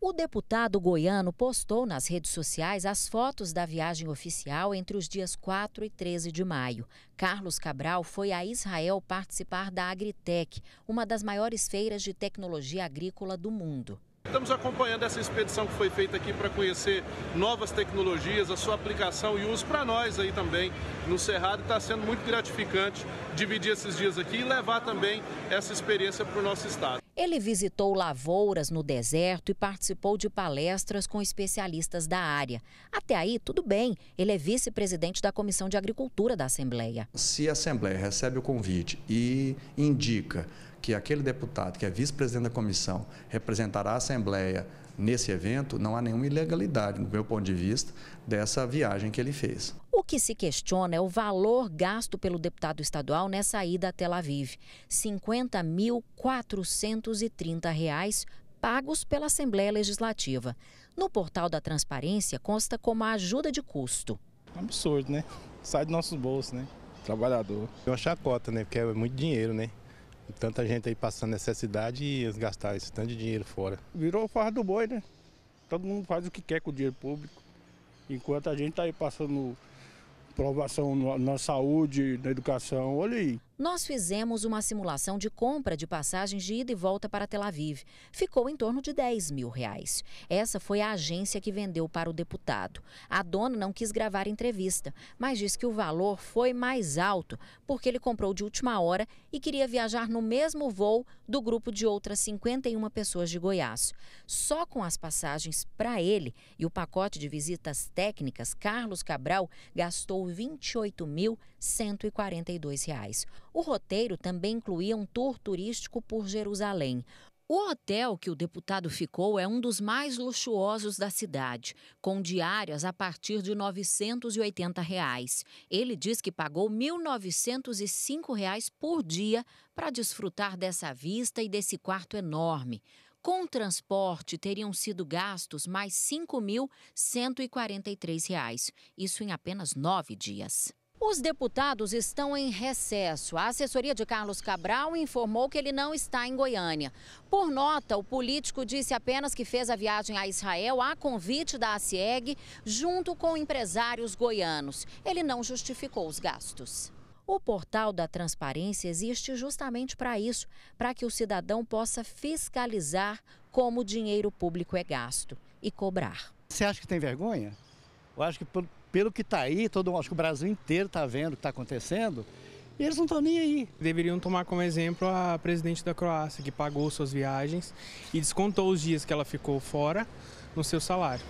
O deputado goiano postou nas redes sociais as fotos da viagem oficial entre os dias 4 e 13 de maio. Carlos Cabral foi a Israel participar da Agritec, uma das maiores feiras de tecnologia agrícola do mundo. Estamos acompanhando essa expedição que foi feita aqui para conhecer novas tecnologias, a sua aplicação e uso para nós aí também no Cerrado. Está sendo muito gratificante dividir esses dias aqui e levar também essa experiência para o nosso estado. Ele visitou lavouras no deserto e participou de palestras com especialistas da área. Até aí, tudo bem, ele é vice-presidente da Comissão de Agricultura da Assembleia. Se a Assembleia recebe o convite e indica que aquele deputado que é vice-presidente da comissão representará a Assembleia nesse evento, não há nenhuma ilegalidade, do meu ponto de vista, dessa viagem que ele fez. O que se questiona é o valor gasto pelo deputado estadual nessa ida a Tel Aviv: R$ 50.430 pagos pela Assembleia Legislativa. No portal da transparência consta como a ajuda de custo. Absurdo, né? Sai do nosso bolso, né? Trabalhador. Eu acho a cota, né? Porque é muito dinheiro, né? tanta gente aí passando necessidade e eles gastar esse tanto de dinheiro fora. Virou o do boi, né? Todo mundo faz o que quer com o dinheiro público. Enquanto a gente está aí passando provação na, na saúde, na educação, olha aí nós fizemos uma simulação de compra de passagens de ida e volta para Tel Aviv. Ficou em torno de 10 mil reais. Essa foi a agência que vendeu para o deputado. A dona não quis gravar entrevista, mas disse que o valor foi mais alto porque ele comprou de última hora e queria viajar no mesmo voo do grupo de outras 51 pessoas de Goiás. Só com as passagens para ele e o pacote de visitas técnicas, Carlos Cabral gastou R$ 28.142. O roteiro também incluía um tour turístico por Jerusalém. O hotel que o deputado ficou é um dos mais luxuosos da cidade, com diárias a partir de R$ 980. Reais. Ele diz que pagou R$ 1.905 por dia para desfrutar dessa vista e desse quarto enorme. Com transporte, teriam sido gastos mais R$ 5.143, reais, isso em apenas nove dias. Os deputados estão em recesso. A assessoria de Carlos Cabral informou que ele não está em Goiânia. Por nota, o político disse apenas que fez a viagem a Israel a convite da ACIEG, junto com empresários goianos. Ele não justificou os gastos. O portal da transparência existe justamente para isso para que o cidadão possa fiscalizar como o dinheiro público é gasto e cobrar. Você acha que tem vergonha? Eu acho que pelo que está aí, todo, acho que o Brasil inteiro está vendo o que está acontecendo, e eles não estão nem aí. Deveriam tomar como exemplo a presidente da Croácia, que pagou suas viagens e descontou os dias que ela ficou fora no seu salário.